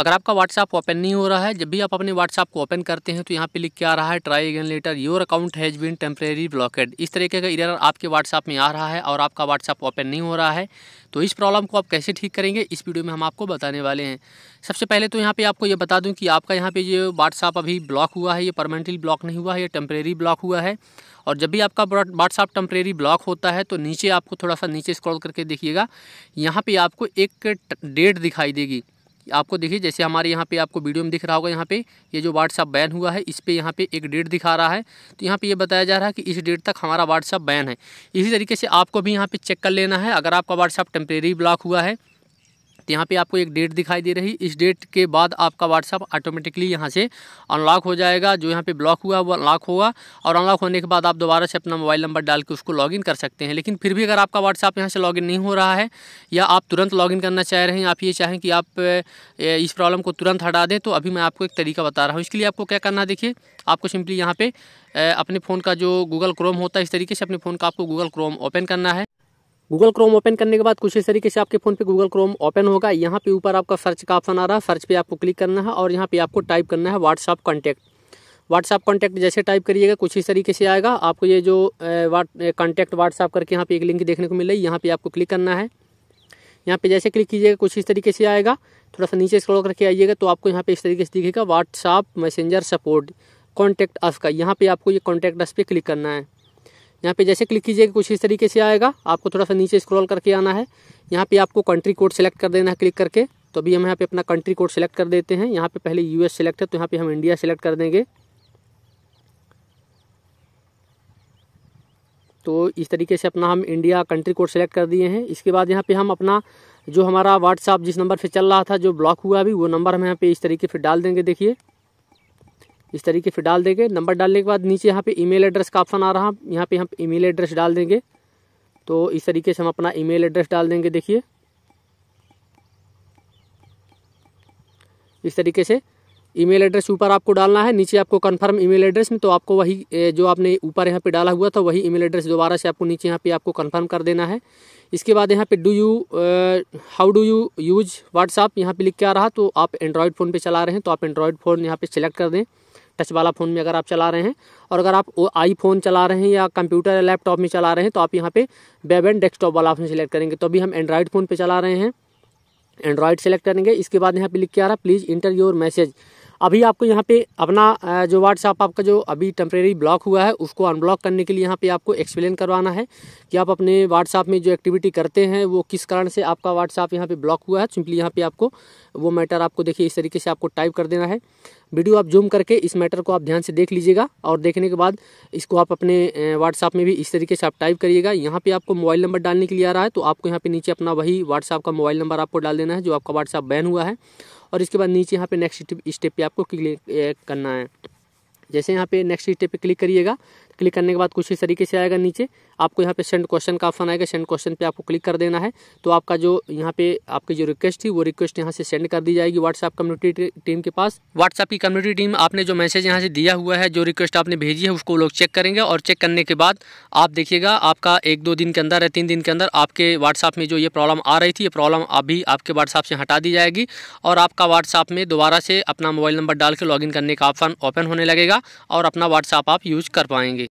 अगर आपका WhatsApp open नहीं हो रहा है जब भी आप अपने व्हाट्सअप को ओपन करते हैं तो यहाँ पे लिख के आ रहा है try again later your account has been temporary blocked इस तरीके का इरर आपके व्हाट्सअप में आ रहा है और आपका व्हाट्सअप ओपन नहीं हो रहा है तो इस प्रॉब्लम को आप कैसे ठीक करेंगे इस वीडियो में हम आपको बताने वाले हैं सबसे पहले तो यहाँ पर आपको ये बता दूँ कि आपका यहाँ पर जो व्हाट्सअप अभी ब्लॉक हुआ है ये परमानेंटली ब्लॉक नहीं हुआ है ये टेम्प्रेरी ब्लॉक हुआ है और जब भी आपका व्हाट्सअप टेम्प्रेरी ब्लॉक होता है तो नीचे आपको थोड़ा सा नीचे स्क्रॉल करके देखिएगा यहाँ पर आपको एक डेट दिखाई देगी आपको देखिए जैसे हमारे यहाँ पे आपको वीडियो में दिख रहा होगा यहाँ पे ये जो व्हाट्सअप बैन हुआ है इस पर यहाँ पे एक डेट दिखा रहा है तो यहाँ पे ये बताया जा रहा है कि इस डेट तक हमारा व्हाट्सअप बैन है इसी तरीके से आपको भी यहाँ पे चेक कर लेना है अगर आपका व्हाट्सअप टेम्प्रेरी ब्लॉक हुआ है तो यहाँ पे आपको एक डेट दिखाई दे रही इस डेट के बाद आपका व्हाट्सअप ऑटोमेटिकली यहाँ से अनलॉक हो जाएगा जो यहाँ पे ब्लॉक हुआ वो अनलॉक होगा और अनलॉक होने के बाद आप दोबारा से अपना मोबाइल नंबर डाल के उसको लॉगिन कर सकते हैं लेकिन फिर भी अगर आपका व्हाट्सअप यहाँ से लॉगिन नहीं हो रहा है या आप तुरंत लॉगिन करना चाह रहे हैं आप ये चाहें कि आप इस प्रॉब्लम को तुरंत हटा दें तो अभी मैं आपको एक तरीका बता रहा हूँ इसके लिए आपको क्या करना देखिए आपको सिंपली यहाँ पर अपने फ़ोन का जो गूगल क्रोम होता है इस तरीके से अपने फ़ोन का आपको गूगल क्रोम ओपन करना है गूगल क्रोम ओपन करने के बाद कुछ इस तरीके से आपके फोन पे गूगल क्रोम ओपन होगा यहाँ पे ऊपर आपका सर्च का ऑप्शन आ रहा है सर्च पे आपको क्लिक करना है और यहाँ पे आपको टाइप करना है व्हाट्सअप कॉन्टैक्ट व्हाट्सअप कॉन्टैक्ट जैसे टाइप करिएगा कुछ इस तरीके से आएगा आपको ये जो वाट कॉन्टैक्ट व्हाट्सअप करके यहाँ पे एक लिंक देखने को मिल रही है यहाँ पे आपको क्लिक करना है यहाँ पे जैसे क्लिक कीजिएगा कुछ इस तरीके से आएगा थोड़ा सा नीचे स्क्रॉल करके आइएगा तो आपको यहाँ पे इस तरीके से दिखेगा WhatsApp Messenger support contact us का यहाँ पे आपको ये कॉन्टैक्ट अस पे क्लिक करना है यहाँ पे जैसे क्लिक कीजिएगा कुछ इस तरीके से आएगा आपको थोड़ा सा नीचे स्क्रॉल करके आना है यहाँ पे आपको कंट्री कोड सेलेक्ट कर देना है क्लिक करके तो अभी हम यहाँ पे अपना कंट्री कोड सेलेक्ट कर देते हैं यहाँ पे पहले यूएस सेलेक्ट है तो यहाँ पे हम इंडिया सेलेक्ट कर देंगे तो इस तरीके से अपना हम इंडिया कंट्री कोड सेलेक्ट कर दिए हैं इसके बाद यहाँ पे हम अपना जो हमारा व्हाट्सअप जिस नंबर से चल रहा था जो ब्लॉक हुआ अभी वो नंबर हम यहाँ पे इस तरीके से डाल देंगे देखिए इस तरीके फिर डाल देंगे नंबर डालने के बाद नीचे यहाँ पे ईमेल एड्रेस का ऑप्शन आ रहा है यहाँ पे हम ईमेल एड्रेस डाल देंगे तो इस तरीके से हम अपना ईमेल एड्रेस डाल देंगे देखिए इस तरीके से ईमेल एड्रेस ऊपर आपको डालना है नीचे आपको कन्फर्म ईमेल एड्रेस में तो आपको वही जो आपने ऊपर यहाँ पे डाला हुआ था वही ईमेल एड्रेस दोबारा से आपको नीचे यहाँ पे आपको कन्फर्म कर देना है इसके बाद यहाँ पे do you how do you use WhatsApp यहाँ पे लिख के आ रहा तो आप एंड्रॉयड फ़ोन पे चला रहे हैं तो आप एंड्रॉयड फ़ोन यहाँ पे सेलेक्ट कर दें टच वाला फ़ोन में अगर आप चला रहे हैं और अगर आप आई फोन चला रहे हैं या कंप्यूटर या लैपटॉप में चला रहे हैं तो आप यहाँ पे वेब एंड डेस्कटॉप वाला ऑप्शन सेलेक्ट करेंगे तो अभी हम एंड्रॉयड फ़ोन पे चला रहे हैं एंड्रॉयड सेलेक्ट करेंगे इसके बाद यहाँ पे लिख के आ रहा है प्लीज़ इंटर योर मैसेज अभी आपको यहाँ पे अपना जो व्हाट्सअप आपका जो अभी टेम्प्रेरी ब्लॉक हुआ है उसको अनब्लॉक करने के लिए यहाँ पे आपको एक्सप्लेन करवाना है कि आप अपने व्हाट्सअप में जो एक्टिविटी करते हैं वो किस कारण से आपका व्हाट्सअप यहाँ पे ब्लॉक हुआ है सिंपली यहाँ पे आपको वो मैटर आपको देखिए इस तरीके से आपको टाइप कर देना है वीडियो आप जूम करके इस मैटर को आप ध्यान से देख लीजिएगा और देखने के बाद इसको आप अपने व्हाट्सअप में भी इस तरीके से आप टाइप करिएगा यहाँ पे आपको मोबाइल नंबर डालने के लिए आ रहा है तो आपको यहाँ पे नीचे अपना वही व्हाट्सअप का मोबाइल नंबर आपको डाल देना है जो आपका व्हाट्सअप बैन हुआ है और इसके बाद नीचे यहाँ पे नेक्स्ट स्टेप पे आपको क्लिक करना है जैसे यहाँ पे नेक्स्ट स्टेप पे क्लिक करिएगा क्लिक करने के बाद कुछ इस तरीके से आएगा नीचे आपको यहाँ पे सेंड क्वेश्चन का ऑप्शन आएगा सेंड क्वेश्चन पे आपको क्लिक कर देना है तो आपका जो यहाँ पे आपकी जो रिक्वेस्ट थी वो रिक्वेस्ट यहाँ से सेंड कर दी जाएगी व्हाट्सएप कम्युनिटी टीम के पास व्हाट्सएप की कम्युनिटी टीम आपने जो मैसेज यहाँ से दिया हुआ है जो रिक्वेस्ट आपने भेजी है उसको लोग चेक करेंगे और चेक करने के बाद आप देखिएगा आपका एक दो दिन के अंदर या तीन दिन के अंदर आपके व्हाट्सअप में जो ये प्रॉब्लम आ रही थी ये प्रॉब्लम अभी आपके व्हाट्सएप से हटा दी जाएगी और आपका व्हाट्सएप में दोबारा से अपना मोबाइल नंबर डाल के लॉग करने का ऑप्शन ओपन होने लगेगा और अपना व्हाट्सअप आप यूज़ कर पाएंगे